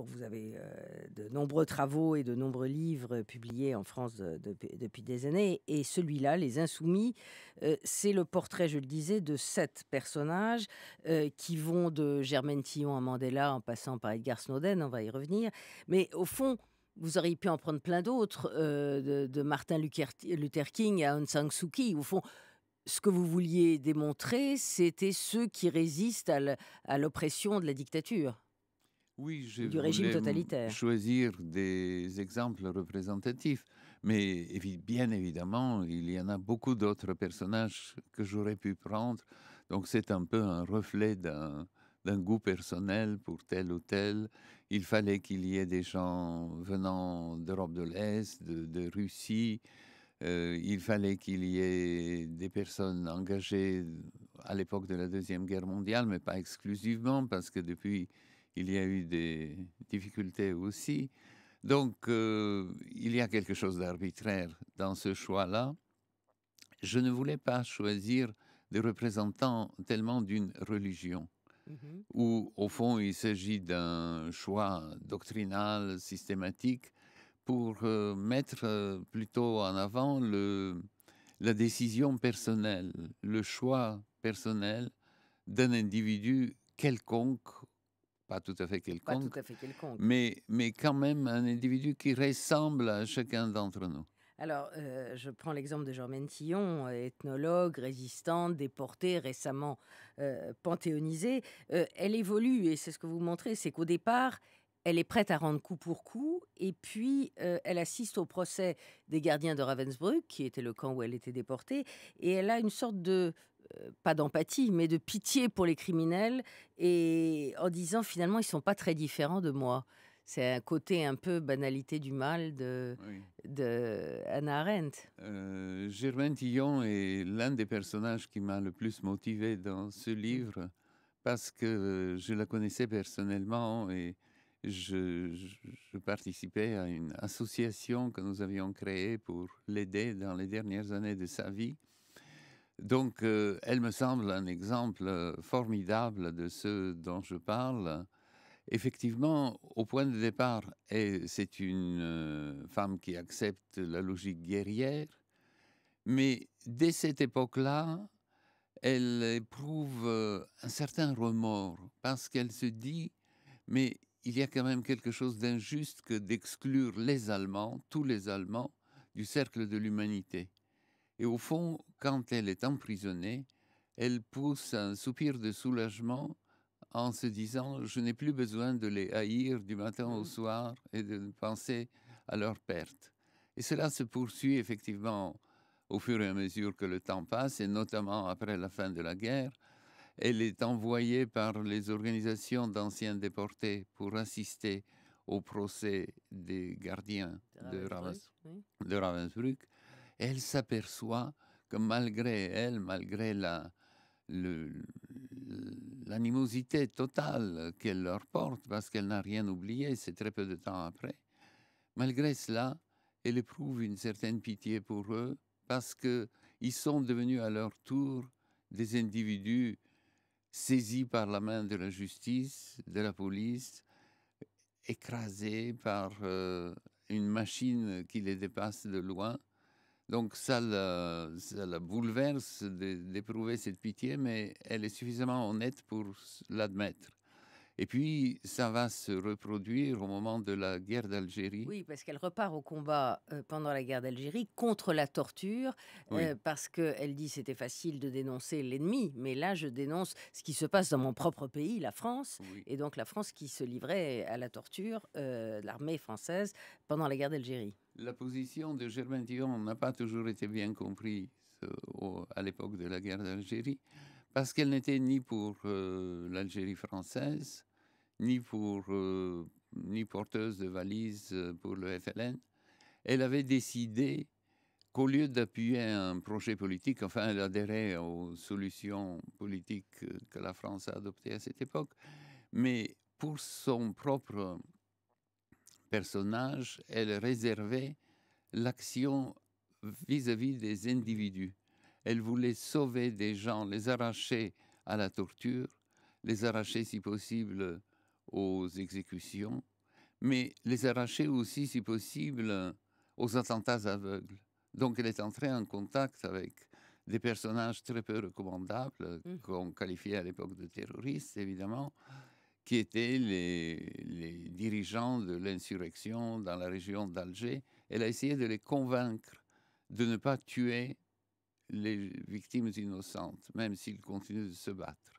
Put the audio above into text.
vous avez euh, de nombreux travaux et de nombreux livres publiés en France euh, depuis des années. Et celui-là, Les Insoumis, euh, c'est le portrait, je le disais, de sept personnages qui vont de Germaine Tillon à Mandela en passant par Edgar Snowden, on va y revenir. Mais au fond, vous auriez pu en prendre plein d'autres, de, de, Martin Luther King à Aung San Suu Kyi. Au fond, ce que vous vouliez démontrer, c'était ceux qui résistent à l'oppression de la dictature oui, je du régime totalitaire. Choisir des exemples représentatifs, mais bien évidemment, il y en a beaucoup d'autres personnages que j'aurais pu prendre. Donc c'est un peu un reflet d'un goût personnel pour tel ou tel. Il fallait qu'il y ait des gens venant d'Europe de l'Est, de, Russie. Euh, il fallait qu'il y ait des personnes engagées à l'époque de la Deuxième Guerre mondiale, mais pas exclusivement, parce que depuis il y a eu des difficultés aussi. Donc, euh, il y a quelque chose d'arbitraire dans ce choix-là. Je ne voulais pas choisir des représentants tellement d'une religion, mhm. où au fond il s'agit d'un choix doctrinal, systématique, pour euh, mettre euh, plutôt en avant le, la décision personnelle, le choix personnel d'un individu quelconque pas tout à fait quelconque, Mais, mais quand même un individu qui ressemble à chacun d'entre nous. Alors, euh, je prends l'exemple de Germaine Tillon, euh, ethnologue, résistante, déportée, récemment euh, panthéonisée. elle évolue, et c'est ce que vous montrez, c'est qu'au départ, elle est prête à rendre coup pour coup, et puis elle assiste au procès des gardiens de Ravensbrück, qui était le camp où elle était déportée, et elle a une sorte de, pas d'empathie, mais de pitié pour les criminels, et en disant finalement ils sont pas très différents de moi. C'est un côté un peu banalité du mal de, de Anna Arendt. Euh, Tillon est l'un des personnages qui m'a le plus motivé dans ce mm. livre parce que je la connaissais personnellement et je, je, participais à une association que nous avions créée pour l'aider dans les dernières années de sa vie. Donc, euh, elle me semble un exemple euh, formidable de ce dont je parle. Effectivement, au point de départ, c'est une euh, femme qui accepte la logique guerrière, mais dès cette époque-là, elle éprouve un certain remords parce qu'elle se dit, mais il y a quand même quelque chose d'injuste que d'exclure les Allemands, tous les Allemands, du cercle de l'humanité. Et au fond, quand elle est emprisonnée, elle pousse un soupir de soulagement en se disant je n'ai plus besoin de les haïr du matin au mmh. soir et de penser à leur perte. Et cela se poursuit effectivement au fur et à mesure que le temps passe, et notamment après la fin de la guerre. Elle est envoyée par les organisations d'anciens déportés pour assister au procès des gardiens de, Ravensbrück elle s'aperçoit que malgré elle, malgré la, l'animosité totale qu'elle leur porte, parce qu'elle n'a rien oublié, c'est très peu de temps après, malgré cela, elle éprouve une certaine pitié pour eux, parce qu'ils sont devenus à leur tour des individus saisis par la main de la justice, de la police, écrasés par euh, une machine qui les dépasse de loin. Donc ça la, ça bouleverse d'éprouver cette pitié, mais elle est suffisamment honnête pour l'admettre. Et puis, ça va se reproduire au moment de la guerre d'Algérie. Oui, parce qu'elle repart au combat euh, pendant la guerre d'Algérie contre la torture, euh, parce qu'elle dit c'était facile de dénoncer l'ennemi, mais là, je dénonce ce qui se passe dans mon propre pays, la France, et donc la France qui se livrait à la torture euh, l'armée française pendant la guerre d'Algérie. La position de Germain Dion n'a pas toujours été bien comprise à l'époque de la guerre d'Algérie parce qu'elle n'était ni pour euh, l'Algérie française, ni, pour, euh, ni porteuse de valises euh, pour le FLN. Elle avait décidé qu'au lieu d'appuyer un projet politique, enfin elle adhérait aux solutions politiques que la France a adoptées à cette époque, mais pour son propre personnage, elle réservait l'action vis-à-vis des individus. Elle voulait sauver des gens, les arracher à la torture, les arracher si possible aux exécutions, mais les arracher aussi si possible aux attentats aveugles. Donc elle est entrée en contact avec des personnages très peu recommandables, mmh. qu'on qualifiait à l'époque de terroristes, évidemment, qui étaient les dirigeants de l'insurrection dans la région d'Alger. Elle a essayé de les convaincre de ne pas tuer les victimes innocentes, même s'ils continuent de se battre.